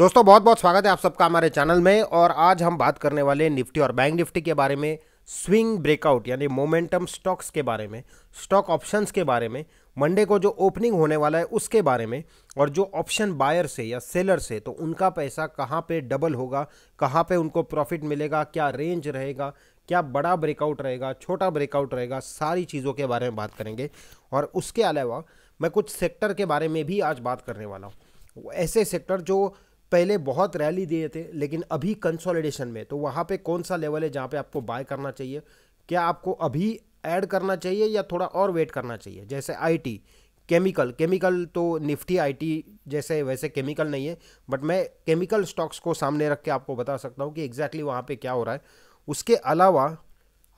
दोस्तों बहुत बहुत स्वागत है आप सबका हमारे चैनल में और आज हम बात करने वाले निफ्टी और बैंक निफ्टी के बारे में स्विंग ब्रेकआउट यानी मोमेंटम स्टॉक्स के बारे में स्टॉक ऑप्शंस के बारे में मंडे को जो ओपनिंग होने वाला है उसके बारे में और जो ऑप्शन बायर से या सेलर से तो उनका पैसा कहाँ पर डबल होगा कहाँ पर उनको प्रॉफिट मिलेगा क्या रेंज रहेगा क्या बड़ा ब्रेकआउट रहेगा छोटा ब्रेकआउट रहेगा सारी चीज़ों के बारे में बात करेंगे और उसके अलावा मैं कुछ सेक्टर के बारे में भी आज बात करने वाला हूँ ऐसे सेक्टर जो पहले बहुत रैली दिए थे लेकिन अभी कंसोलिडेशन में तो वहाँ पे कौन सा लेवल है जहाँ पे आपको बाय करना चाहिए क्या आपको अभी ऐड करना चाहिए या थोड़ा और वेट करना चाहिए जैसे आईटी केमिकल केमिकल तो निफ्टी आईटी जैसे वैसे केमिकल नहीं है बट मैं केमिकल स्टॉक्स को सामने रख के आपको बता सकता हूँ कि एग्जैक्टली वहाँ पर क्या हो रहा है उसके अलावा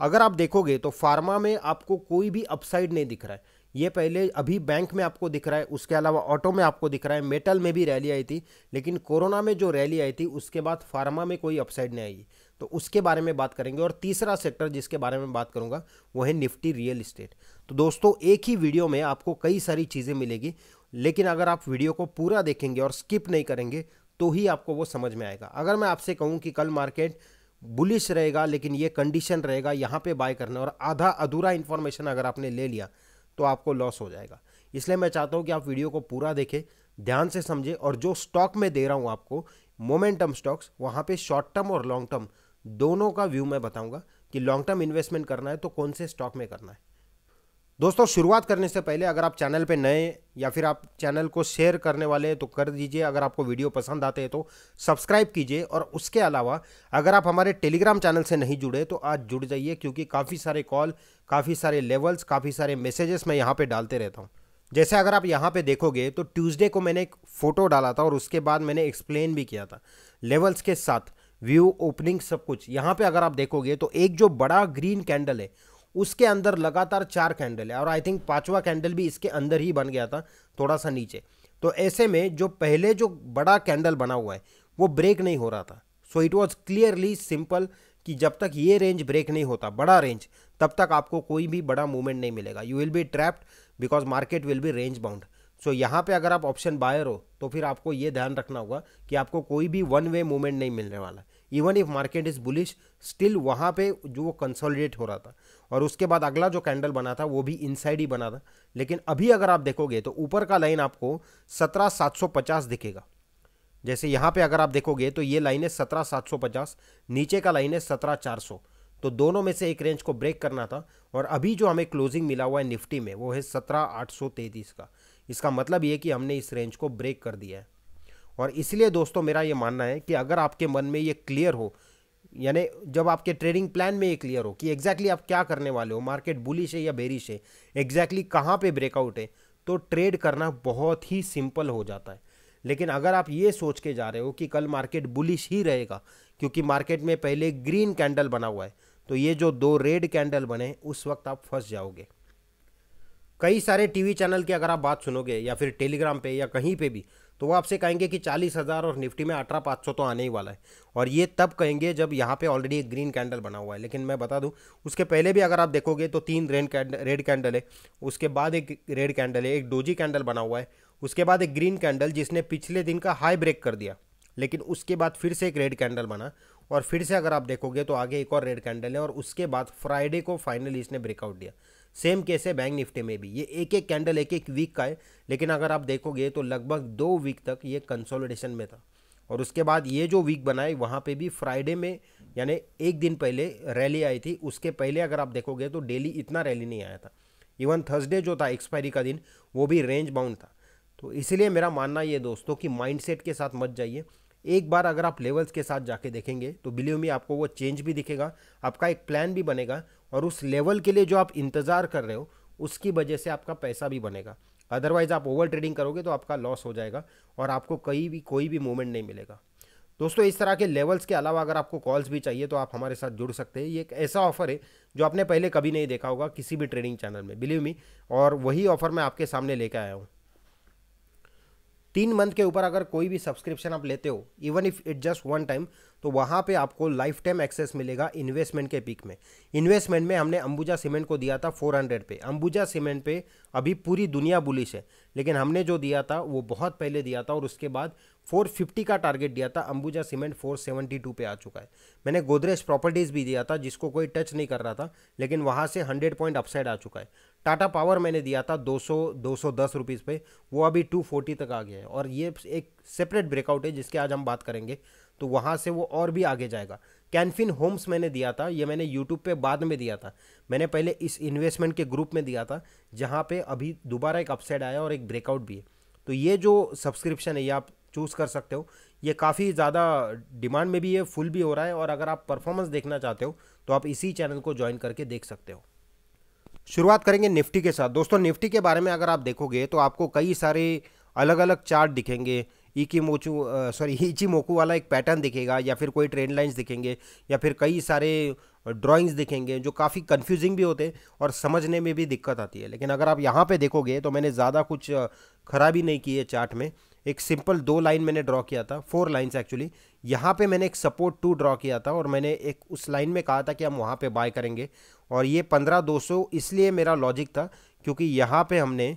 अगर आप देखोगे तो फार्मा में आपको कोई भी अपसाइड नहीं दिख रहा है ये पहले अभी बैंक में आपको दिख रहा है उसके अलावा ऑटो में आपको दिख रहा है मेटल में भी रैली आई थी लेकिन कोरोना में जो रैली आई थी उसके बाद फार्मा में कोई अपसाइड नहीं आई तो उसके बारे में बात करेंगे और तीसरा सेक्टर जिसके बारे में बात करूंगा वो है निफ्टी रियल इस्टेट तो दोस्तों एक ही वीडियो में आपको कई सारी चीज़ें मिलेगी लेकिन अगर आप वीडियो को पूरा देखेंगे और स्किप नहीं करेंगे तो ही आपको वो समझ में आएगा अगर मैं आपसे कहूँ कि कल मार्केट बुलिश रहेगा लेकिन ये कंडीशन रहेगा यहाँ पे बाय करना और आधा अधूरा इन्फॉर्मेशन अगर आपने ले लिया तो आपको लॉस हो जाएगा इसलिए मैं चाहता हूँ कि आप वीडियो को पूरा देखें ध्यान से समझें और जो स्टॉक मैं दे रहा हूँ आपको मोमेंटम स्टॉक्स वहाँ पे शॉर्ट टर्म और लॉन्ग टर्म दोनों का व्यू मैं बताऊँगा कि लॉन्ग टर्म इन्वेस्टमेंट करना है तो कौन से स्टॉक में करना है दोस्तों शुरुआत करने से पहले अगर आप चैनल पे नए या फिर आप चैनल को शेयर करने वाले हैं तो कर दीजिए अगर आपको वीडियो पसंद आते हैं तो सब्सक्राइब कीजिए और उसके अलावा अगर आप हमारे टेलीग्राम चैनल से नहीं जुड़े तो आज जुड़ जाइए क्योंकि काफ़ी सारे कॉल काफ़ी सारे लेवल्स काफ़ी सारे मैसेजेस मैं यहाँ पर डालते रहता हूँ जैसे अगर आप यहाँ पर देखोगे तो ट्यूजडे को मैंने एक फ़ोटो डाला था और उसके बाद मैंने एक्सप्लेन भी किया था लेवल्स के साथ व्यू ओपनिंग सब कुछ यहाँ पे अगर आप देखोगे तो एक जो बड़ा ग्रीन कैंडल है उसके अंदर लगातार चार कैंडल है और आई थिंक पांचवा कैंडल भी इसके अंदर ही बन गया था थोड़ा सा नीचे तो ऐसे में जो पहले जो बड़ा कैंडल बना हुआ है वो ब्रेक नहीं हो रहा था so it was clearly simple कि जब तक ये रेंज ब्रेक नहीं होता बड़ा रेंज तब तक आपको कोई भी बड़ा मूवमेंट नहीं मिलेगा you will be trapped because market will be range bound so यहाँ पे अगर आप ऑप्शन बायर हो तो फिर आपको ये ध्यान रखना होगा कि आपको कोई भी वन वे मूवमेंट नहीं मिलने वाला even if market is bullish still वहाँ पे जो वो कंसोलिडेट हो रहा था और उसके बाद अगला जो कैंडल बना था वो भी इनसाइड ही बना था लेकिन अभी अगर आप देखोगे तो ऊपर का लाइन आपको सत्रह सात सौ पचास दिखेगा जैसे यहाँ पे अगर आप देखोगे तो ये लाइन है सत्रह सात सौ पचास नीचे का लाइन है सत्रह चार सौ तो दोनों में से एक रेंज को ब्रेक करना था और अभी जो हमें क्लोजिंग मिला हुआ है निफ्टी में वो है सत्रह आठ सौ तैतीस का इसका मतलब ये कि हमने इस रेंज को ब्रेक कर दिया है और इसलिए दोस्तों मेरा ये मानना है कि अगर आपके मन में ये क्लियर हो यानी जब आपके ट्रेडिंग प्लान में ये क्लियर हो कि एग्जैक्टली exactly आप क्या करने वाले हो मार्केट बुलिश है या बेरिश है एग्जैक्टली exactly कहाँ पे ब्रेकआउट है तो ट्रेड करना बहुत ही सिंपल हो जाता है लेकिन अगर आप ये सोच के जा रहे हो कि कल मार्केट बुलिश ही रहेगा क्योंकि मार्केट में पहले ग्रीन कैंडल बना हुआ है तो ये जो दो रेड कैंडल बने उस वक्त आप फंस जाओगे कई सारे टीवी चैनल की अगर आप बात सुनोगे या फिर टेलीग्राम पे या कहीं पे भी तो वो आपसे कहेंगे कि चालीस हज़ार और निफ्टी में अठारह पाँच सौ तो आने ही वाला है और ये तब कहेंगे जब यहाँ पे ऑलरेडी एक ग्रीन कैंडल बना हुआ है लेकिन मैं बता दूँ उसके पहले भी अगर आप देखोगे तो तीन रेड कैंडल रेड कैंडल है उसके बाद एक रेड कैंडल है एक डोजी कैंडल बना हुआ है उसके बाद एक ग्रीन कैंडल जिसने पिछले दिन का हाई ब्रेक कर दिया लेकिन उसके बाद फिर से एक रेड कैंडल बना और फिर से अगर आप देखोगे तो आगे एक और रेड कैंडल है और उसके बाद फ्राइडे को फाइनली इसने ब्रेकआउट दिया सेम केस है बैंक निफ्टी में भी ये एक एक कैंडल एक एक वीक का है लेकिन अगर आप देखोगे तो लगभग दो वीक तक ये कंसोलिडेशन में था और उसके बाद ये जो वीक बनाए वहाँ पे भी फ्राइडे में यानी एक दिन पहले रैली आई थी उसके पहले अगर आप देखोगे तो डेली इतना रैली नहीं आया था इवन थर्सडे जो था एक्सपायरी का दिन वो भी रेंज बाउंड था तो इसलिए मेरा मानना ये दोस्तों कि माइंडसेट के साथ मत जाइए एक बार अगर आप लेवल्स के साथ जाके देखेंगे तो बिलीव मी आपको वो चेंज भी दिखेगा आपका एक प्लान भी बनेगा और उस लेवल के लिए जो आप इंतज़ार कर रहे हो उसकी वजह से आपका पैसा भी बनेगा अदरवाइज़ आप ओवर ट्रेडिंग करोगे तो आपका लॉस हो जाएगा और आपको कहीं भी कोई भी मूवमेंट नहीं मिलेगा दोस्तों इस तरह के लेवल्स के अलावा अगर आपको कॉल्स भी चाहिए तो आप हमारे साथ जुड़ सकते हैं ये एक ऐसा ऑफर है जो आपने पहले कभी नहीं देखा होगा किसी भी ट्रेडिंग चैनल में बिलीव मी और वही ऑफर मैं आपके सामने लेके आया हूँ तीन मंथ के ऊपर अगर कोई भी सब्सक्रिप्शन आप लेते हो even if it just one time तो वहाँ पे आपको लाइफ टाइम एक्सेस मिलेगा इन्वेस्टमेंट के पिक में इन्वेस्टमेंट में हमने अंबुजा सीमेंट को दिया था 400 पे अंबुजा सीमेंट पे अभी पूरी दुनिया बुलिश है लेकिन हमने जो दिया था वो बहुत पहले दिया था और उसके बाद 450 का टारगेट दिया था अंबुजा सीमेंट 472 पे आ चुका है मैंने गोदरेज प्रॉपर्टीज़ भी दिया था जिसको कोई टच नहीं कर रहा था लेकिन वहाँ से 100 पॉइंट अपसाइड आ चुका है टाटा पावर मैंने दिया था 200 सौ दो पे वो अभी 240 तक आ गया है और ये एक सेपरेट ब्रेकआउट है जिसके आज हम बात करेंगे तो वहाँ से वो और भी आगे जाएगा कैनफिन होम्स मैंने दिया था ये मैंने यूट्यूब पे बाद में दिया था मैंने पहले इस इन्वेस्टमेंट के ग्रुप में दिया था जहाँ पे अभी दोबारा एक अपसाइड आया और एक ब्रेकआउट भी है तो ये जो सब्सक्रिप्शन है ये आप चूज़ कर सकते हो ये काफ़ी ज़्यादा डिमांड में भी है फुल भी हो रहा है और अगर आप परफॉर्मेंस देखना चाहते हो तो आप इसी चैनल को ज्वाइन करके देख सकते हो शुरुआत करेंगे निफ्टी के साथ दोस्तों निफ्टी के बारे में अगर आप देखोगे तो आपको कई सारे अलग अलग चार्ट दिखेंगे इकीमोचू सॉरी इचीमोकू वाला एक पैटर्न दिखेगा या फिर कोई ट्रेंड लाइन्स दिखेंगे या फिर कई सारे ड्राइंग्स दिखेंगे जो काफ़ी कंफ्यूजिंग भी होते हैं और समझने में भी दिक्कत आती है लेकिन अगर आप यहाँ पे देखोगे तो मैंने ज़्यादा कुछ खराबी नहीं की है चार्ट में एक सिंपल दो लाइन मैंने ड्रॉ किया था फोर लाइन्स एक्चुअली यहाँ पे मैंने एक सपोर्ट टू ड्रॉ किया था और मैंने एक उस लाइन में कहा था कि हम वहाँ पे बाय करेंगे और ये पंद्रह दो सौ इसलिए मेरा लॉजिक था क्योंकि यहाँ पे हमने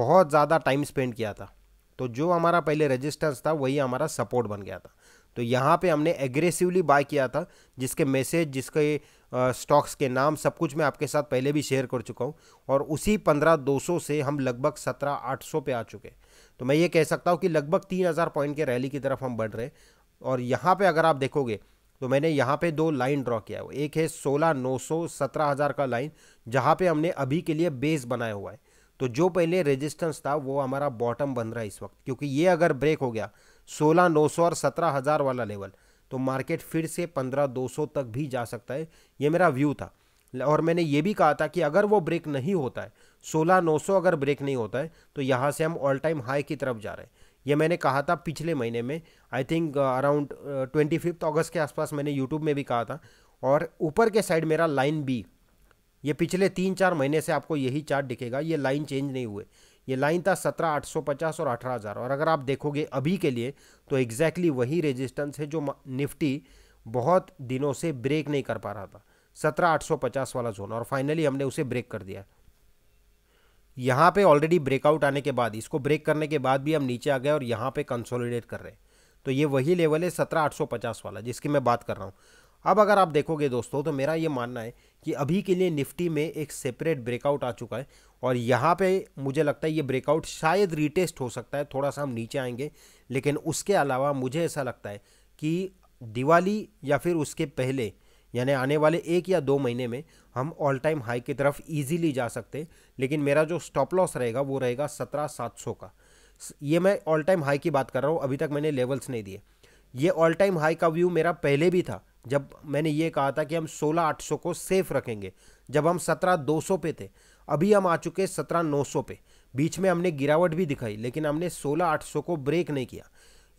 बहुत ज़्यादा टाइम स्पेंड किया था तो जो हमारा पहले रेजिस्टेंस था वही हमारा सपोर्ट बन गया था तो यहाँ पे हमने एग्रेसिवली बाय किया था जिसके मैसेज जिसके स्टॉक्स के नाम सब कुछ मैं आपके साथ पहले भी शेयर कर चुका हूँ और उसी पंद्रह दो सौ से हम लगभग सत्रह आठ सौ पे आ चुके तो मैं ये कह सकता हूँ कि लगभग तीन हज़ार पॉइंट के रैली की तरफ हम बढ़ रहे और यहाँ पर अगर आप देखोगे तो मैंने यहाँ पे दो लाइन ड्रॉ किया है एक है सोलह नौ सौ सत्रह हज़ार का लाइन जहाँ पे हमने अभी के लिए बेस बनाया हुआ है तो जो पहले रेजिस्टेंस था वो हमारा बॉटम बन रहा है इस वक्त क्योंकि ये अगर ब्रेक हो गया सोलह नौ सौ और सत्रह हज़ार वाला लेवल तो मार्केट फिर से पंद्रह दो सौ तक भी जा सकता है ये मेरा व्यू था और मैंने ये भी कहा था कि अगर वो ब्रेक नहीं होता है सोलह नौ सौ अगर ब्रेक नहीं होता है तो यहाँ से हम ऑल टाइम हाई की तरफ जा रहे हैं ये मैंने कहा था पिछले महीने में I think around twenty fifth अगस्त के आसपास मैंने यूट्यूब में भी कहा था और ऊपर के साइड मेरा लाइन बी ये पिछले तीन चार महीने से आपको यही चार्ट दिखेगा ये लाइन चेंज नहीं हुए ये लाइन था सत्रह आठ सौ पचास और अठारह हज़ार और अगर आप देखोगे अभी के लिए तो एग्जैक्टली exactly वही रेजिस्टेंस है जो निफ्टी बहुत दिनों से ब्रेक नहीं कर पा रहा था सत्रह आठ सौ पचास वाला जोन और फाइनली हमने उसे ब्रेक कर दिया यहाँ पे ऑलरेडी ब्रेकआउट आने के बाद इसको ब्रेक करने के बाद भी हम नीचे आ गए और यहाँ पे कंसोलिडेट कर रहे हैं तो ये वही लेवल है सत्रह आठ सौ पचास वाला जिसकी मैं बात कर रहा हूँ अब अगर आप देखोगे दोस्तों तो मेरा ये मानना है कि अभी के लिए निफ्टी में एक सेपरेट ब्रेकआउट आ चुका है और यहाँ पे मुझे लगता है ये ब्रेकआउट शायद रीटेस्ट हो सकता है थोड़ा सा हम नीचे आएंगे लेकिन उसके अलावा मुझे ऐसा लगता है कि दिवाली या फिर उसके पहले यानी आने वाले एक या दो महीने में हम ऑल टाइम हाई की तरफ ईजीली जा सकते लेकिन मेरा जो स्टॉप लॉस रहेगा वो रहेगा सत्रह सात सौ का ये मैं ऑल टाइम हाई की बात कर रहा हूँ अभी तक मैंने लेवल्स नहीं दिए ये ऑल टाइम हाई का व्यू मेरा पहले भी था जब मैंने ये कहा था कि हम सोलह आठ सौ को सेफ रखेंगे जब हम सत्रह दो सौ पे थे अभी हम आ चुके सत्रह नौ सौ पे बीच में हमने गिरावट भी दिखाई लेकिन हमने सोलह आठ सौ को ब्रेक नहीं किया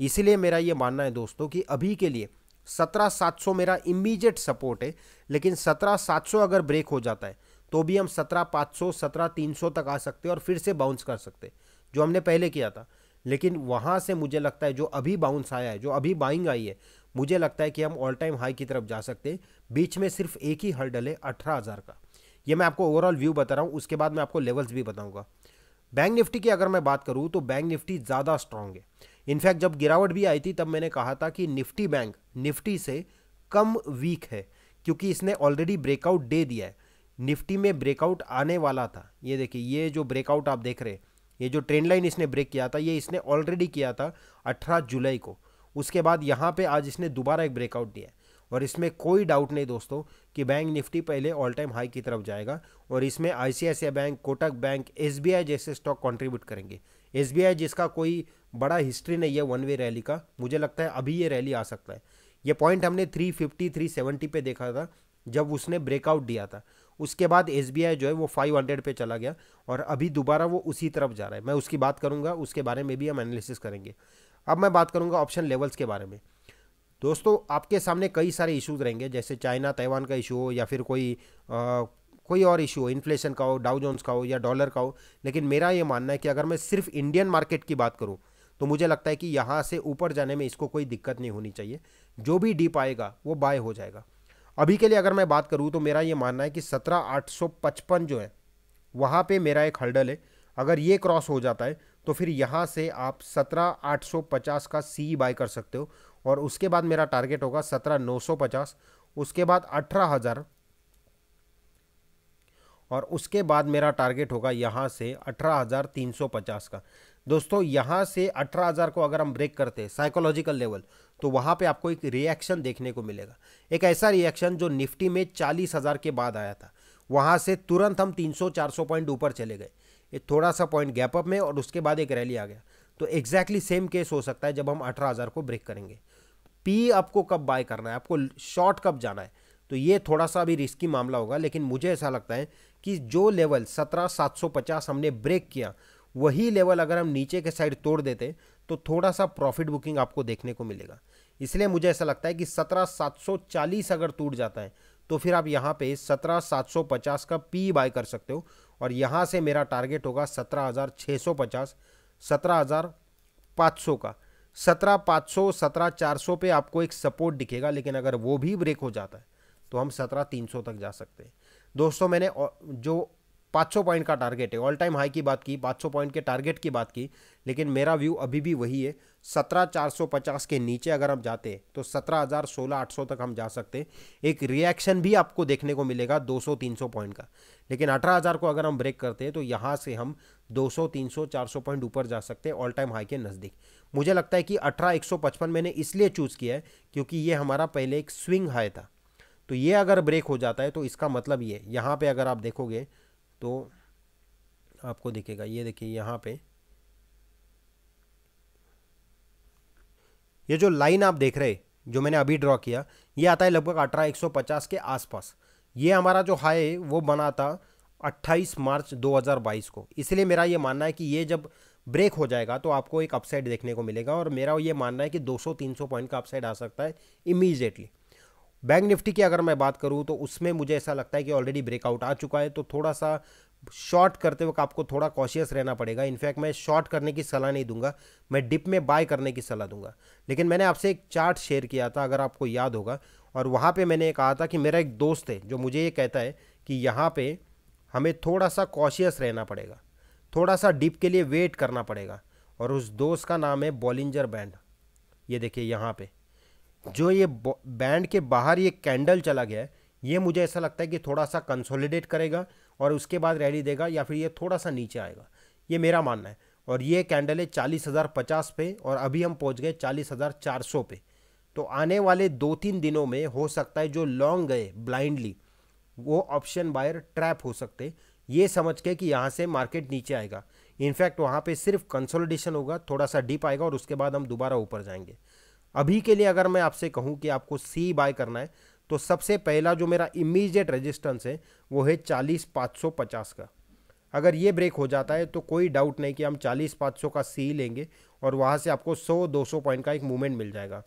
इसीलिए मेरा ये मानना है दोस्तों कि अभी के लिए सत्रह सात सौ मेरा इमीडिएट सपोर्ट है लेकिन सत्रह सात सौ अगर ब्रेक हो जाता है तो भी हम सत्रह पाँच सौ सत्रह तीन सौ तक आ सकते और फिर से बाउंस कर सकते जो हमने पहले किया था लेकिन वहाँ से मुझे लगता है जो अभी बाउंस आया है जो अभी बाइंग आई है मुझे लगता है कि हम ऑल टाइम हाई की तरफ जा सकते हैं बीच में सिर्फ एक ही हर्डल है अठारह हज़ार का ये मैं आपको ओवरऑल व्यू बता रहा हूँ उसके बाद मैं आपको लेवल्स भी बताऊँगा बैंक निफ्टी की अगर मैं बात करूँ तो बैंक निफ्टी ज़्यादा स्ट्रांग है इनफैक्ट जब गिरावट भी आई थी तब मैंने कहा था कि निफ्टी बैंक निफ्टी से कम वीक है क्योंकि इसने ऑलरेडी ब्रेकआउट दे दिया है निफ्टी में ब्रेकआउट आने वाला था ये देखिए ये जो ब्रेकआउट आप देख रहे हैं ये जो ट्रेंड लाइन इसने ब्रेक किया था ये इसने ऑलरेडी किया था 18 जुलाई को उसके बाद यहाँ पे आज इसने दोबारा एक ब्रेकआउट दिया और इसमें कोई डाउट नहीं दोस्तों कि बैंक निफ्टी पहले ऑल टाइम हाई की तरफ जाएगा और इसमें आई बैंक कोटक बैंक एस जैसे स्टॉक कॉन्ट्रीब्यूट करेंगे एस जिसका कोई बड़ा हिस्ट्री नहीं है वन वे रैली का मुझे लगता है अभी ये रैली आ सकता है ये पॉइंट हमने 350 370 पे देखा था जब उसने ब्रेकआउट दिया था उसके बाद एस जो है वो 500 पे चला गया और अभी दोबारा वो उसी तरफ जा रहा है मैं उसकी बात करूँगा उसके बारे में भी हम एनालिसिस करेंगे अब मैं बात करूंगा ऑप्शन लेवल्स के बारे में दोस्तों आपके सामने कई सारे इश्यूज रहेंगे जैसे चाइना ताइवान का इशू हो या फिर कोई आ, कोई और इशू हो इन्फ्लेशन का हो डाउ जोन्स का हो या डॉलर का हो लेकिन मेरा ये मानना है कि अगर मैं सिर्फ इंडियन मार्केट की बात करूँ तो मुझे लगता है कि यहाँ से ऊपर जाने में इसको कोई दिक्कत नहीं होनी चाहिए जो भी डीप आएगा वो बाय हो जाएगा अभी के लिए अगर मैं बात करूँ तो मेरा ये मानना है कि सत्रह आठ सौ पचपन जो है वहाँ पे मेरा एक हर्डल है अगर ये क्रॉस हो जाता है तो फिर यहाँ से आप सत्रह आठ सौ पचास का सी बाय कर सकते हो और उसके बाद मेरा टारगेट होगा सत्रह नौ सौ पचास उसके बाद अठारह हज़ार और उसके बाद मेरा टारगेट होगा यहाँ से अठारह हज़ार तीन सौ पचास का दोस्तों यहाँ से अठारह हज़ार को अगर हम ब्रेक करते हैं साइकोलॉजिकल लेवल तो वहाँ पे आपको एक रिएक्शन देखने को मिलेगा एक ऐसा रिएक्शन जो निफ्टी में चालीस हज़ार के बाद आया था वहाँ से तुरंत हम तीन सौ चार सौ पॉइंट ऊपर चले गए ये थोड़ा सा पॉइंट गैप अप में और उसके बाद एक रैली आ गया तो एग्जैक्टली सेम केस हो सकता है जब हम अठारह हज़ार को ब्रेक करेंगे पी आपको कब बाय करना है आपको शॉर्ट कब जाना है तो ये थोड़ा सा भी रिस्की मामला होगा लेकिन मुझे ऐसा लगता है कि जो लेवल सत्रह सात सौ पचास हमने ब्रेक किया वही लेवल अगर हम नीचे के साइड तोड़ देते तो थोड़ा सा प्रॉफिट बुकिंग आपको देखने को मिलेगा इसलिए मुझे ऐसा लगता है कि सत्रह सात सौ चालीस अगर टूट जाता है तो फिर आप यहाँ पे सत्रह सात सौ पचास का पी बाय कर सकते हो और यहाँ से मेरा टारगेट होगा सत्रह हज़ार छः सौ पचास सत्रह हज़ार पाँच सौ का सत्रह पाँच सौ सत्रह चार सौ पर आपको एक सपोर्ट दिखेगा लेकिन अगर वो भी ब्रेक हो जाता है तो हम सत्रह तीन सौ तक जा सकते हैं दोस्तों मैंने जो पाँच सौ पॉइंट का टारगेट है ऑल टाइम हाई की बात की पाँच सौ पॉइंट के टारगेट की बात की लेकिन मेरा व्यू अभी भी वही है सत्रह चार सौ पचास के नीचे अगर हम जाते तो सत्रह हज़ार सोलह आठ सौ तक हम जा सकते एक रिएक्शन भी आपको देखने को मिलेगा दो सौ तीन सौ पॉइंट का लेकिन अठारह हज़ार को अगर हम ब्रेक करते हैं तो यहाँ से हम दो सौ तीन सौ चार सौ पॉइंट ऊपर जा सकते हैं ऑल टाइम हाई के नज़दीक मुझे लगता है कि अठारह एक सौ पचपन मैंने इसलिए चूज़ किया है क्योंकि ये हमारा पहले एक स्विंग हाई था तो ये अगर ब्रेक हो जाता है तो इसका मतलब ये यहाँ पे अगर आप देखोगे तो आपको दिखेगा ये देखिए यहाँ पे ये जो लाइन आप देख रहे जो मैंने अभी ड्रॉ किया ये आता है लगभग अठारह एक सौ पचास के आसपास ये हमारा जो हाई है वो बना था 28 मार्च 2022 को इसलिए मेरा ये मानना है कि ये जब ब्रेक हो जाएगा तो आपको एक अपसाइड देखने को मिलेगा और मेरा ये मानना है कि 200-300 पॉइंट का अपसाइड आ सकता है इमीजिएटली बैंक निफ्टी की अगर मैं बात करूँ तो उसमें मुझे ऐसा लगता है कि ऑलरेडी ब्रेकआउट आ चुका है तो थोड़ा सा शॉर्ट करते वक्त आपको थोड़ा कॉशियस रहना पड़ेगा इनफैक्ट मैं शॉर्ट करने की सलाह नहीं दूंगा मैं डिप में बाय करने की सलाह दूंगा लेकिन मैंने आपसे एक चार्ट शेयर किया था अगर आपको याद होगा और वहाँ पे मैंने कहा था कि मेरा एक दोस्त है जो मुझे ये कहता है कि यहाँ पे हमें थोड़ा सा कॉशियस रहना पड़ेगा थोड़ा सा डिप के लिए वेट करना पड़ेगा और उस दोस्त का नाम है बॉलिंजर बैंड ये देखिए यहाँ पे जो ये बैंड के बाहर ये कैंडल चला गया है ये मुझे ऐसा लगता है कि थोड़ा सा कंसोलिडेट करेगा और उसके बाद रैली देगा या फिर ये थोड़ा सा नीचे आएगा ये मेरा मानना है और ये कैंडल है चालीस हज़ार पचास पे और अभी हम पहुंच गए चालीस हज़ार चार सौ पे तो आने वाले दो तीन दिनों में हो सकता है जो लॉन्ग गए ब्लाइंडली वो ऑप्शन बायर ट्रैप हो सकते ये समझ के कि यहाँ से मार्केट नीचे आएगा इनफैक्ट वहाँ पे सिर्फ कंसोलिडेशन होगा थोड़ा सा डीप आएगा और उसके बाद हम दोबारा ऊपर जाएंगे अभी के लिए अगर मैं आपसे कहूँ कि आपको सी बाय करना है तो सबसे पहला जो मेरा इमीजिएट रेजिस्टेंस है वो है चालीस पाँच सौ पचास का अगर ये ब्रेक हो जाता है तो कोई डाउट नहीं कि हम चालीस पाँच सौ का सी लेंगे और वहाँ से आपको सौ दो सौ पॉइंट का एक मूवमेंट मिल जाएगा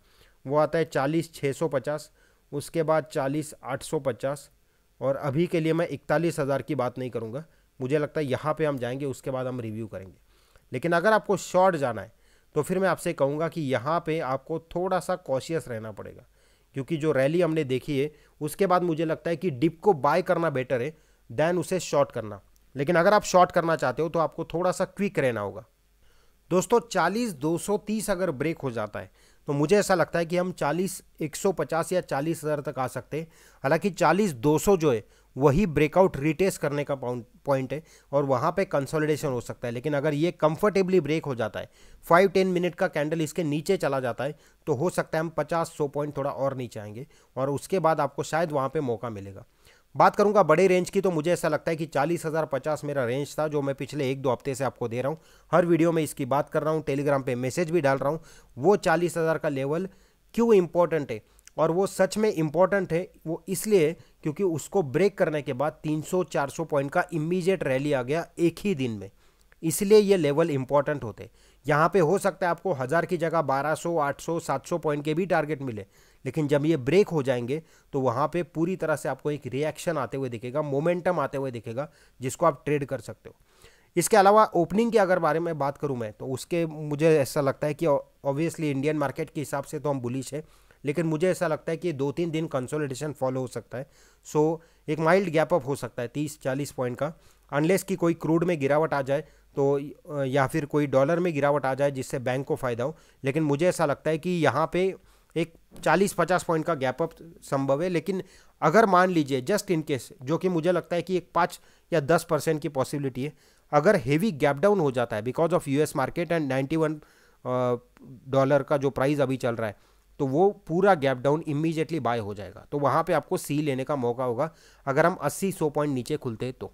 वो आता है चालीस छः सौ पचास उसके बाद चालीस आठ सौ पचास और अभी के लिए मैं इकतालीस हज़ार की बात नहीं करूँगा मुझे लगता है यहाँ पर हम जाएंगे उसके बाद हम रिव्यू करेंगे लेकिन अगर आपको शॉर्ट जाना है तो फिर मैं आपसे कहूँगा कि यहाँ पे आपको थोड़ा सा कॉशियस रहना पड़ेगा क्योंकि जो रैली हमने देखी है उसके बाद मुझे लगता है कि डिप को बाय करना बेटर है देन उसे शॉर्ट करना लेकिन अगर आप शॉर्ट करना चाहते हो तो आपको थोड़ा सा क्विक रहना होगा दोस्तों 40 230 अगर ब्रेक हो जाता है तो मुझे ऐसा लगता है कि हम 40 150 या चालीस हज़ार तक आ सकते हैं हालांकि 40 200 जो है वही ब्रेकआउट रिटेस करने का पॉइंट है और वहाँ पे कंसोलिडेशन हो सकता है लेकिन अगर ये कंफर्टेबली ब्रेक हो जाता है फाइव टेन मिनट का कैंडल इसके नीचे चला जाता है तो हो सकता है हम पचास सौ पॉइंट थोड़ा और नीचे आएंगे और उसके बाद आपको शायद वहाँ पर मौका मिलेगा बात करूंगा बड़े रेंज की तो मुझे ऐसा लगता है कि चालीस हज़ार पचास मेरा रेंज था जो मैं पिछले एक दो हफ्ते से आपको दे रहा हूं हर वीडियो में इसकी बात कर रहा हूं टेलीग्राम पे मैसेज भी डाल रहा हूं वो चालीस हज़ार का लेवल क्यों इम्पोर्टेंट है और वो सच में इम्पॉर्टेंट है वो इसलिए क्योंकि उसको ब्रेक करने के बाद 300-400 पॉइंट का इमीजिएट रैली आ गया एक ही दिन में इसलिए ये लेवल इंपॉर्टेंट होते यहाँ पे हो सकता है आपको हज़ार की जगह 1200, 800, 700 पॉइंट के भी टारगेट मिले लेकिन जब ये ब्रेक हो जाएंगे तो वहाँ पे पूरी तरह से आपको एक रिएक्शन आते हुए दिखेगा मोमेंटम आते हुए दिखेगा जिसको आप ट्रेड कर सकते हो इसके अलावा ओपनिंग के अगर बारे में बात करूँ मैं तो उसके मुझे ऐसा लगता है कि ऑब्वियसली इंडियन मार्केट के हिसाब से तो हम बुलिश हैं लेकिन मुझे ऐसा लगता है कि दो तीन दिन कंसोलिडेशन फॉलो हो सकता है सो so, एक माइल्ड गैप अप हो सकता है तीस चालीस पॉइंट का अनलेस कि कोई क्रूड में गिरावट आ जाए तो या फिर कोई डॉलर में गिरावट आ जाए जिससे बैंक को फ़ायदा हो लेकिन मुझे ऐसा लगता है कि यहाँ पे एक 40-50 पॉइंट का गैप अप संभव है लेकिन अगर मान लीजिए जस्ट इन केस जो कि मुझे लगता है कि एक पाँच या दस परसेंट की पॉसिबिलिटी है अगर हेवी गैप डाउन हो जाता है because of US market and 91 dollar का जो प्राइस अभी चल रहा है तो वो पूरा गैप डाउन इमीजिएटली बाय हो जाएगा तो वहाँ पे आपको सी लेने का मौका होगा अगर हम 80 सौ पॉइंट नीचे खुलते हैं तो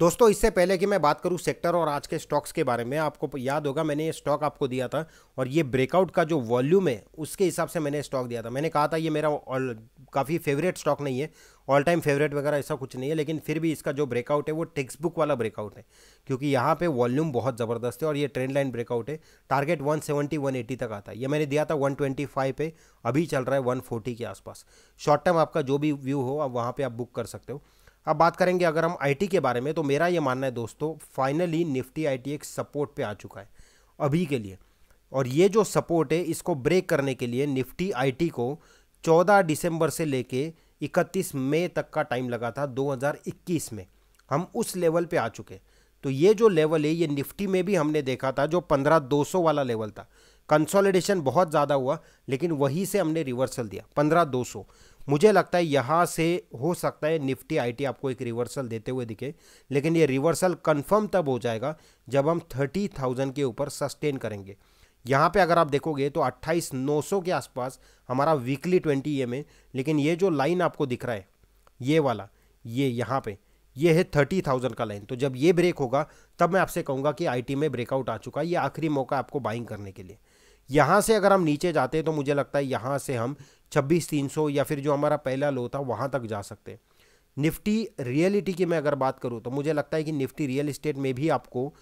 दोस्तों इससे पहले कि मैं बात करूं सेक्टर और आज के स्टॉक्स के बारे में आपको याद होगा मैंने ये स्टॉक आपको दिया था और ये ब्रेकआउट का जो वॉल्यूम है उसके हिसाब से मैंने स्टॉक दिया था मैंने कहा था ये मेरा काफ़ी फेवरेट स्टॉक नहीं है ऑल टाइम फेवरेट वगैरह ऐसा कुछ नहीं है लेकिन फिर भी इसका जो ब्रेकआउट है वो टेक्स बुक वाला ब्रेकआउट है क्योंकि यहाँ पे वॉल्यूम बहुत ज़बरदस्त है और ये ट्रेंड लाइन ब्रेकआउट है टारगेट 170 180 तक आता है ये मैंने दिया था 125 पे अभी चल रहा है 140 के आसपास शॉर्ट टर्म आपका जो भी व्यू हो आप वहाँ पर आप बुक कर सकते हो अब बात करेंगे अगर हम आई के बारे में तो मेरा ये मानना है दोस्तों फाइनली निफ्टी आई एक सपोर्ट पर आ चुका है अभी के लिए और ये जो सपोर्ट है इसको ब्रेक करने के लिए निफ्टी आई को चौदह दिसंबर से लेके इकतीस मई तक का टाइम लगा था 2021 में हम उस लेवल पे आ चुके तो ये जो लेवल है ये निफ्टी में भी हमने देखा था जो पंद्रह दो सौ वाला लेवल था कंसोलिडेशन बहुत ज़्यादा हुआ लेकिन वहीं से हमने रिवर्सल दिया पंद्रह दो सौ मुझे लगता है यहाँ से हो सकता है निफ्टी आईटी आपको एक रिवर्सल देते हुए दिखे लेकिन ये रिवर्सल कंफर्म तब हो जाएगा जब हम थर्टी थाउजेंड के ऊपर सस्टेन करेंगे यहाँ पे अगर आप देखोगे तो 28,900 के आसपास हमारा वीकली 20 एम है लेकिन ये जो लाइन आपको दिख रहा है ये वाला ये यहाँ पे ये है थर्टी थाउजेंड का लाइन तो जब ये ब्रेक होगा तब मैं आपसे कहूँगा कि आईटी में ब्रेकआउट आ चुका है ये आखिरी मौका आपको बाइंग करने के लिए यहाँ से अगर हम नीचे जाते हैं तो मुझे लगता है यहाँ से हम छब्बीस तीन सौ या फिर जो हमारा पहला लो था वहाँ तक जा सकते हैं निफ्टी रियलिटी की मैं अगर बात करूँ तो मुझे लगता है कि निफ्टी रियल इस्टेट में भी आपको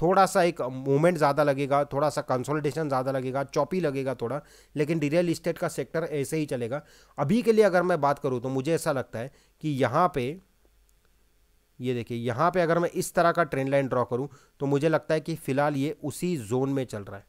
थोड़ा सा एक मूवमेंट ज़्यादा लगेगा थोड़ा सा कंसोलिडेशन ज़्यादा लगेगा चौपी लगेगा थोड़ा लेकिन रियल इस्टेट का सेक्टर ऐसे ही चलेगा अभी के लिए अगर मैं बात करूँ तो मुझे ऐसा लगता है कि यहाँ पे ये देखिए यहाँ पे अगर मैं इस तरह का ट्रेंड लाइन ड्रॉ करूँ तो मुझे लगता है कि फ़िलहाल ये उसी जोन में चल रहा है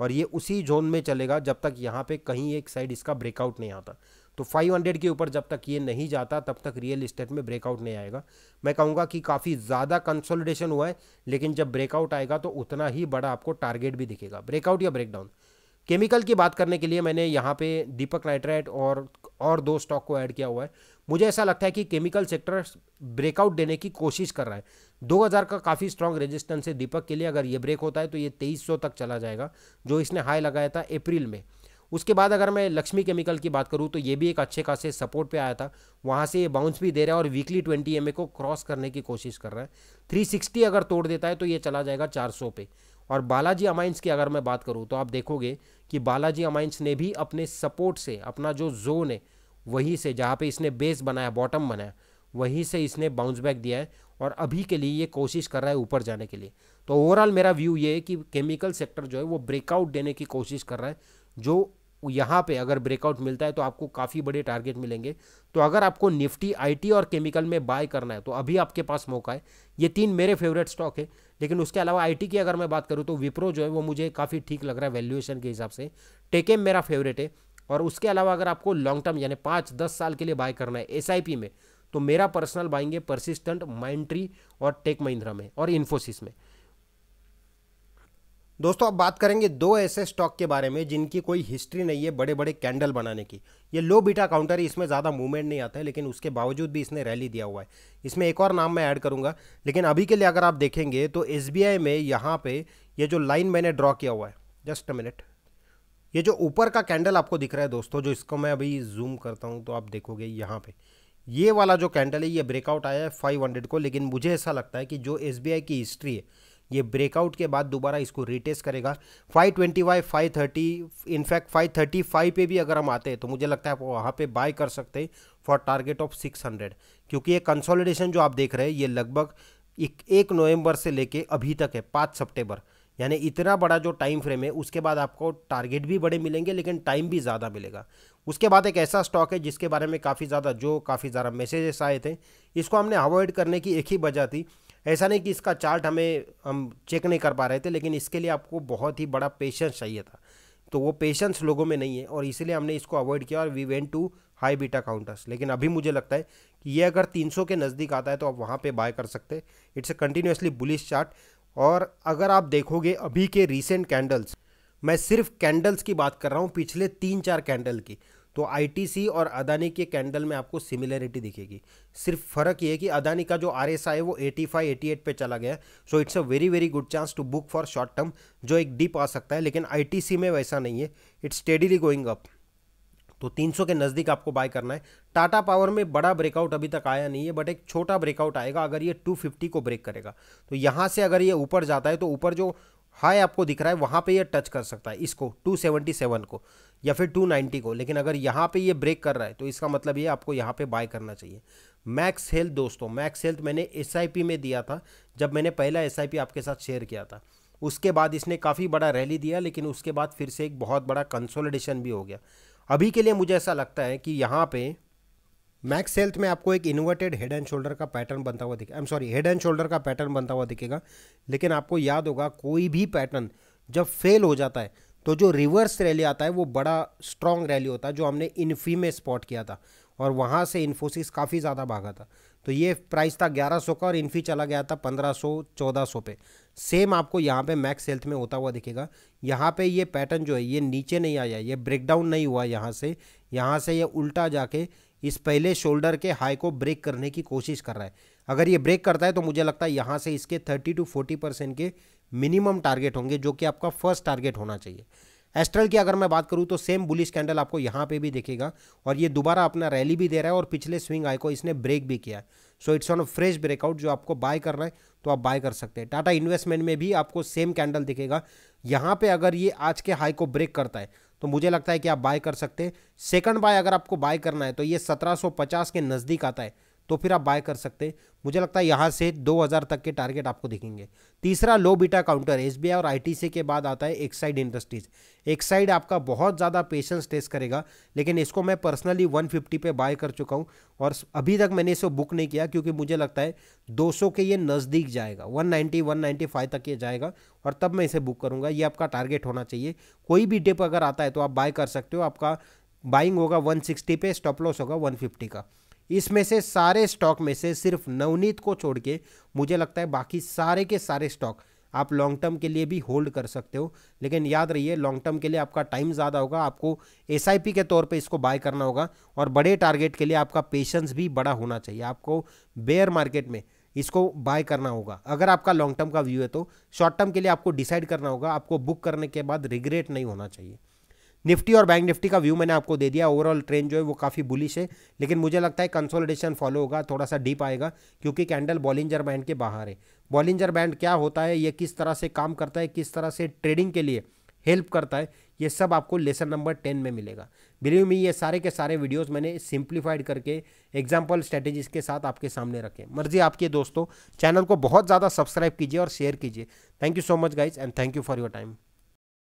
और ये उसी जोन में चलेगा जब तक यहाँ पे कहीं एक साइड इसका ब्रेकआउट नहीं आता तो 500 के ऊपर जब तक ये नहीं जाता तब तक रियल इस्टेट में ब्रेकआउट नहीं आएगा मैं कहूँगा कि काफ़ी ज़्यादा कंसोलिडेशन हुआ है लेकिन जब ब्रेकआउट आएगा तो उतना ही बड़ा आपको टारगेट भी दिखेगा ब्रेकआउट या ब्रेकडाउन केमिकल की बात करने के लिए मैंने यहाँ पे दीपक नाइट्राइट और और दो स्टॉक को ऐड किया हुआ है मुझे ऐसा लगता है कि केमिकल सेक्टर ब्रेकआउट देने की कोशिश कर रहा है 2000 का काफ़ी स्ट्रांग रेजिस्टेंस है दीपक के लिए अगर ये ब्रेक होता है तो ये 2300 तक चला जाएगा जो इसने हाई लगाया था अप्रैल में उसके बाद अगर मैं लक्ष्मी केमिकल की बात करूँ तो ये भी एक अच्छे खासे सपोर्ट पे आया था वहाँ से ये बाउंस भी दे रहा है और वीकली ट्वेंटी एम को क्रॉस करने की कोशिश कर रहा है सिक्सटी अगर तोड़ देता है तो ये चला जाएगा सौ पे और बालाजी अमाइंस की अगर मैं बात करूँ तो आप देखोगे कि बालाजी अमाइंस ने भी अपने सपोर्ट से अपना जो जोन है वहीं से जहाँ पे इसने बेस बनाया बॉटम बनाया वहीं से इसने बाउंस बैक दिया है और अभी के लिए ये कोशिश कर रहा है ऊपर जाने के लिए तो ओवरऑल मेरा व्यू ये है कि केमिकल सेक्टर जो है वो ब्रेकआउट देने की कोशिश कर रहा है जो यहाँ पे अगर ब्रेकआउट मिलता है तो आपको काफ़ी बड़े टारगेट मिलेंगे तो अगर आपको निफ्टी आईटी और केमिकल में बाय करना है तो अभी आपके पास मौका है ये तीन मेरे फेवरेट स्टॉक है लेकिन उसके अलावा आईटी की अगर मैं बात करूँ तो विप्रो जो है वो मुझे काफ़ी ठीक लग रहा है वैल्यूएशन के हिसाब से टेकेम मेरा फेवरेट है और उसके अलावा अगर आपको लॉन्ग टर्म यानी पाँच दस साल के लिए बाय करना है एस में तो मेरा पर्सनल बाइंग है परसिस्टेंट माइंट्री और टेक महिंद्रा में और इन्फोसिस में दोस्तों अब बात करेंगे दो ऐसे स्टॉक के बारे में जिनकी कोई हिस्ट्री नहीं है बड़े बड़े कैंडल बनाने की ये लो बीटा काउंटर है इसमें ज़्यादा मूवमेंट नहीं आता है लेकिन उसके बावजूद भी इसने रैली दिया हुआ है इसमें एक और नाम मैं ऐड करूंगा लेकिन अभी के लिए अगर आप देखेंगे तो एस में यहाँ पर ये जो लाइन मैंने ड्रॉ किया हुआ है जस्ट अ मिनट ये जो ऊपर का कैंडल आपको दिख रहा है दोस्तों जो इसको मैं अभी जूम करता हूँ तो आप देखोगे यहाँ पर ये वाला जो कैंडल है ये ब्रेकआउट आया है 500 को लेकिन मुझे ऐसा लगता है कि जो एस की हिस्ट्री है ये ब्रेकआउट के बाद दोबारा इसको रिटेस्ट करेगा 525 530 इनफैक्ट फाइव पर भी अगर हम आते हैं तो मुझे लगता है आप वहाँ पे बाय कर सकते हैं फॉर टारगेट ऑफ 600 क्योंकि ये कंसोलिडेशन जो आप देख रहे हैं ये लगभग एक, एक नवंबर से लेके अभी तक है पाँच सितंबर यानी इतना बड़ा जो टाइम फ्रेम है उसके बाद आपको टारगेट भी बड़े मिलेंगे लेकिन टाइम भी ज़्यादा मिलेगा उसके बाद एक ऐसा स्टॉक है जिसके बारे में काफ़ी ज़्यादा जो काफ़ी ज़्यादा मैसेजेस आए थे इसको हमने अवॉइड करने की एक ही वजह थी ऐसा नहीं कि इसका चार्ट हमें हम चेक नहीं कर पा रहे थे लेकिन इसके लिए आपको बहुत ही बड़ा पेशेंस चाहिए था तो वो पेशेंस लोगों में नहीं है और इसीलिए हमने इसको अवॉइड किया और we went to high beta counters लेकिन अभी मुझे लगता है कि ये अगर 300 के नज़दीक आता है तो आप वहाँ पे बाय कर सकते हैं it's a continuously bullish chart और अगर आप देखोगे अभी के रिसेंट कैंडल्स मैं सिर्फ कैंडल्स की बात कर रहा हूँ पिछले तीन चार कैंडल की तो आईटीसी और अदानी के कैंडल में आपको सिमिलरिटी दिखेगी सिर्फ फर्क ये है कि अदानी का जो आर एस वो एटी फाइव एटी एट पर चला गया so it's a very very good chance to book for short term जो एक डीप आ सकता है लेकिन आई में वैसा नहीं है इट्स स्टेडीली गोइंग अप तो 300 के नज़दीक आपको बाय करना है टाटा पावर में बड़ा ब्रेकआउट अभी तक आया नहीं है बट एक छोटा ब्रेकआउट आएगा अगर ये 250 को ब्रेक करेगा तो यहाँ से अगर ये ऊपर जाता है तो ऊपर जो हाई आपको दिख रहा है वहाँ पे ये टच कर सकता है इसको 277 को या फिर 290 को लेकिन अगर यहाँ पे ये ब्रेक कर रहा है तो इसका मतलब ये आपको यहाँ पे बाय करना चाहिए मैक्स हेल्थ दोस्तों मैक्स हेल्थ मैंने एस में दिया था जब मैंने पहला एस आपके साथ शेयर किया था उसके बाद इसने काफ़ी बड़ा रैली दिया लेकिन उसके बाद फिर से एक बहुत बड़ा कंसोलिडेशन भी हो गया अभी के लिए मुझे ऐसा लगता है कि यहाँ पर मैक्स हेल्थ में आपको एक इन्वर्टेड हेड एंड शोल्डर का पैटर्न बनता हुआ दिखेगा I am sorry head and shoulder का पैटर्न बनता हुआ दिखेगा लेकिन आपको याद होगा कोई भी पैटर्न जब फेल हो जाता है तो जो रिवर्स रैली आता है वो बड़ा स्ट्रॉन्ग रैली होता है जो हमने इन्फी में स्पॉट किया था और वहाँ से इन्फोसिस काफ़ी ज़्यादा भागा था तो ये प्राइस था ग्यारह का और इन्फी चला गया था पंद्रह सौ पे सेम आपको यहाँ पे मैक्स हेल्थ में होता हुआ दिखेगा यहाँ पे ये पैटर्न जो है ये नीचे नहीं आया ये ब्रेकडाउन नहीं हुआ यहाँ से यहाँ से ये उल्टा जाके इस पहले शोल्डर के हाई को ब्रेक करने की कोशिश कर रहा है अगर ये ब्रेक करता है तो मुझे लगता है यहाँ से इसके 30 टू 40 परसेंट के मिनिमम टारगेट होंगे जो कि आपका फर्स्ट टारगेट होना चाहिए एस्ट्रल की अगर मैं बात करूँ तो सेम बुलिश कैंडल आपको यहाँ पे भी देखेगा और ये दोबारा अपना रैली भी दे रहा है और पिछले स्विंग आई को इसने ब्रेक भी किया है so it's on fresh breakout जो आपको बाय करना है तो आप बाय कर सकते हैं टाटा इन्वेस्टमेंट में भी आपको सेम कैंडल दिखेगा यहाँ पे अगर ये आज के हाई को ब्रेक करता है तो मुझे लगता है कि आप बाय कर सकते हैं सेकंड बाय अगर आपको बाय करना है तो ये 1750 के नज़दीक आता है तो फिर आप बाय कर सकते हैं मुझे लगता है यहाँ से 2000 तक के टारगेट आपको दिखेंगे तीसरा लो बीटा काउंटर एस और आई के बाद आता है एक साइड इंडस्ट्रीज एक साइड आपका बहुत ज़्यादा पेशेंस टेस्ट करेगा लेकिन इसको मैं पर्सनली 150 पर बाय कर चुका हूँ और अभी तक मैंने इसे बुक नहीं किया क्योंकि मुझे लगता है दो के ये नज़दीक जाएगा वन नाइन्टी तक ये जाएगा और तब मैं इसे बुक करूँगा ये आपका टारगेट होना चाहिए कोई भी डिप अगर आता है तो आप बाय कर सकते हो आपका बाइंग होगा 160 पे स्टॉप लॉस होगा 150 का इसमें से सारे स्टॉक में से सिर्फ नवनीत को छोड़ के मुझे लगता है बाकी सारे के सारे स्टॉक आप लॉन्ग टर्म के लिए भी होल्ड कर सकते हो लेकिन याद रहिए लॉन्ग टर्म के लिए आपका टाइम ज़्यादा होगा आपको एस के तौर पे इसको बाय करना होगा और बड़े टारगेट के लिए आपका पेशेंस भी बड़ा होना चाहिए आपको बेयर मार्केट में इसको बाय करना होगा अगर आपका लॉन्ग टर्म का व्यू है तो शॉर्ट टर्म के लिए आपको डिसाइड करना होगा आपको बुक करने के बाद रिग्रेट नहीं होना चाहिए निफ्टी और बैंक निफ्टी का व्यू मैंने आपको दे दिया ओवरऑल ट्रेंड जो है वो काफ़ी बुलिश है लेकिन मुझे लगता है कंसोलिडेशन फॉलो होगा थोड़ा सा डीप आएगा क्योंकि कैंडल बॉलिंजर बैंड के बाहर है बॉलिंजर बैंड क्या होता है ये किस तरह से काम करता है किस तरह से ट्रेडिंग के लिए हेल्प करता है ये सब आपको लेसन नंबर टेन में मिलेगा बिलीव मी ये सारे के सारे वीडियोस मैंने सिंप्लीफाइड करके एग्जाम्पल स्ट्रेटेजीज के साथ आपके सामने रखे मर्जी आपके दोस्तों चैनल को बहुत ज़्यादा सब्सक्राइब कीजिए और शेयर कीजिए thank you so much guys and thank you for your time